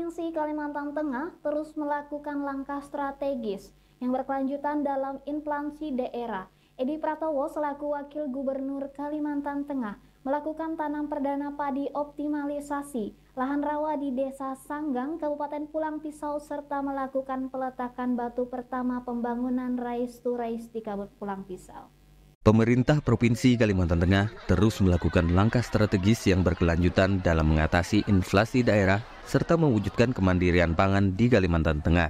Provinsi Kalimantan Tengah terus melakukan langkah strategis yang berkelanjutan dalam inflasi daerah. Edi Pratowo selaku Wakil Gubernur Kalimantan Tengah melakukan tanam perdana padi optimalisasi lahan rawa di Desa Sanggang, Kabupaten Pulang Pisau, serta melakukan peletakan batu pertama pembangunan Rice to Rice di Kabupaten Pulang Pisau. Pemerintah Provinsi Kalimantan Tengah terus melakukan langkah strategis yang berkelanjutan dalam mengatasi inflasi daerah serta mewujudkan kemandirian pangan di Kalimantan Tengah.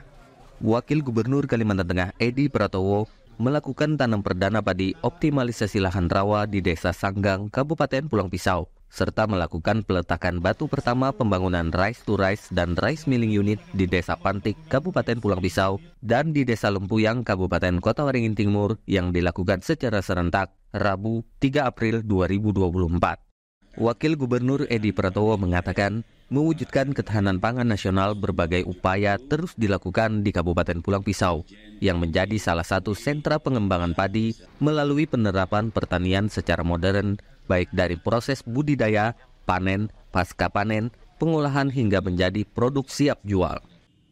Wakil Gubernur Kalimantan Tengah Edi Pratowo melakukan tanam perdana padi optimalisasi lahan rawa di Desa Sanggang, Kabupaten Pulang Pisau serta melakukan peletakan batu pertama pembangunan rice to rice dan rice milling unit di Desa Pantik, Kabupaten Pulang Pisau, dan di Desa Lempuyang, Kabupaten Kota Waringin Timur yang dilakukan secara serentak Rabu 3 April 2024. Wakil Gubernur Edi Pratowo mengatakan, mewujudkan ketahanan pangan nasional berbagai upaya terus dilakukan di Kabupaten Pulang Pisau yang menjadi salah satu sentra pengembangan padi melalui penerapan pertanian secara modern baik dari proses budidaya, panen, pasca panen, pengolahan hingga menjadi produk siap jual.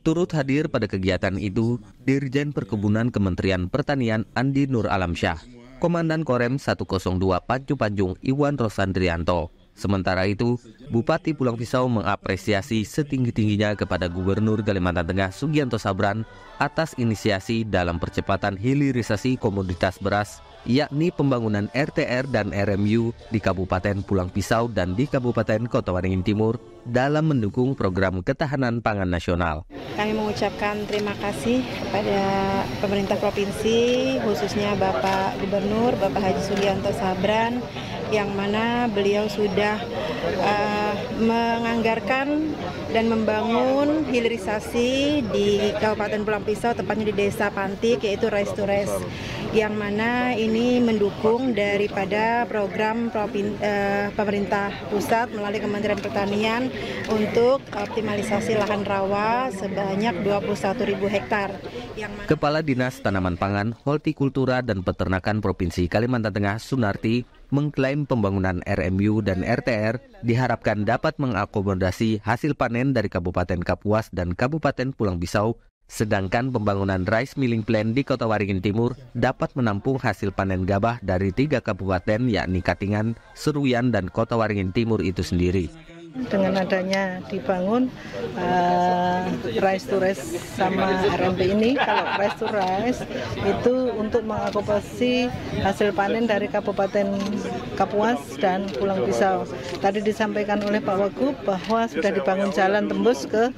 Turut hadir pada kegiatan itu Dirjen Perkebunan Kementerian Pertanian Andi Nur Alamsyah, Komandan Korem 102 Panjung Panjung Iwan Rosandrianto, Sementara itu, Bupati Pulang Pisau mengapresiasi setinggi-tingginya kepada Gubernur Kalimantan Tengah Sugianto Sabran atas inisiasi dalam percepatan hilirisasi komoditas beras, yakni pembangunan RTR dan RMU di Kabupaten Pulang Pisau dan di Kabupaten Kota Waringin Timur dalam mendukung program ketahanan pangan nasional. Kami mengucapkan terima kasih kepada pemerintah provinsi, khususnya Bapak Gubernur, Bapak Haji Sugianto Sabran, yang mana beliau sudah uh, menganggarkan dan membangun hilirisasi di Kabupaten Pulang Pisau, tepatnya di Desa Pantik, yaitu Rice to Rice, yang mana ini mendukung daripada program Provin, uh, eh, pemerintah pusat melalui Kementerian Pertanian untuk optimalisasi lahan rawa sebanyak 21 ribu hektar. Mana... Kepala Dinas Tanaman Pangan, Hortikultura dan Peternakan Provinsi Kalimantan Tengah, Sunarti, mengklaim pembangunan RMU dan RTR diharapkan dapat mengakomodasi hasil panen dari Kabupaten Kapuas dan Kabupaten Pulang Pisau, sedangkan pembangunan rice milling plant di Kota Waringin Timur dapat menampung hasil panen gabah dari tiga kabupaten yakni Katingan, Seruyan, dan Kota Waringin Timur itu sendiri. Dengan adanya dibangun uh, rice to rice sama RMB ini, kalau rice to rice itu untuk mengakupasi hasil panen dari Kabupaten Kapuas dan Pulang Pisau. Tadi disampaikan oleh Pak Wagub bahwa sudah dibangun jalan tembus ke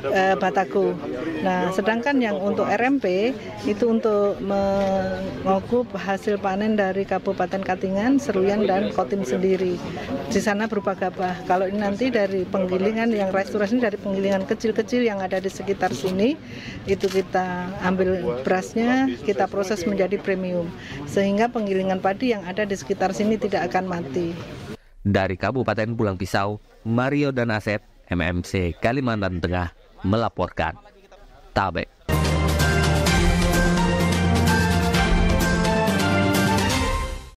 eh, bataku. Nah, sedangkan yang untuk RMP itu untuk mengukur hasil panen dari Kabupaten Katingan, Seruyan dan Kotim sendiri. Di sana berupa gabah. Kalau ini nanti dari penggilingan yang restorasi dari penggilingan kecil-kecil yang ada di sekitar sini itu kita ambil berasnya, kita proses menjadi premium sehingga penggilingan padi yang ada di sekitar sini tidak akan mati. Dari Kabupaten Pulang Pisau, Mario dan Asep, MMC Kalimantan Tengah melaporkan. Tabe.